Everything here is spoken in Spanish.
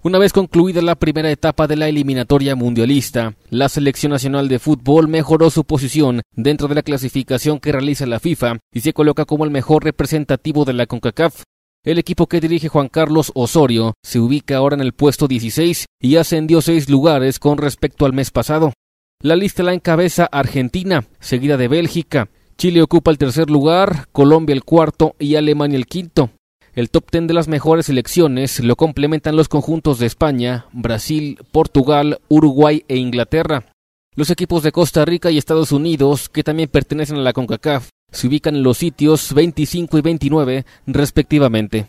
Una vez concluida la primera etapa de la eliminatoria mundialista, la selección nacional de fútbol mejoró su posición dentro de la clasificación que realiza la FIFA y se coloca como el mejor representativo de la CONCACAF. El equipo que dirige Juan Carlos Osorio se ubica ahora en el puesto 16 y ascendió seis lugares con respecto al mes pasado. La lista la encabeza Argentina, seguida de Bélgica. Chile ocupa el tercer lugar, Colombia el cuarto y Alemania el quinto. El top 10 de las mejores selecciones lo complementan los conjuntos de España, Brasil, Portugal, Uruguay e Inglaterra. Los equipos de Costa Rica y Estados Unidos, que también pertenecen a la CONCACAF, se ubican en los sitios 25 y 29 respectivamente.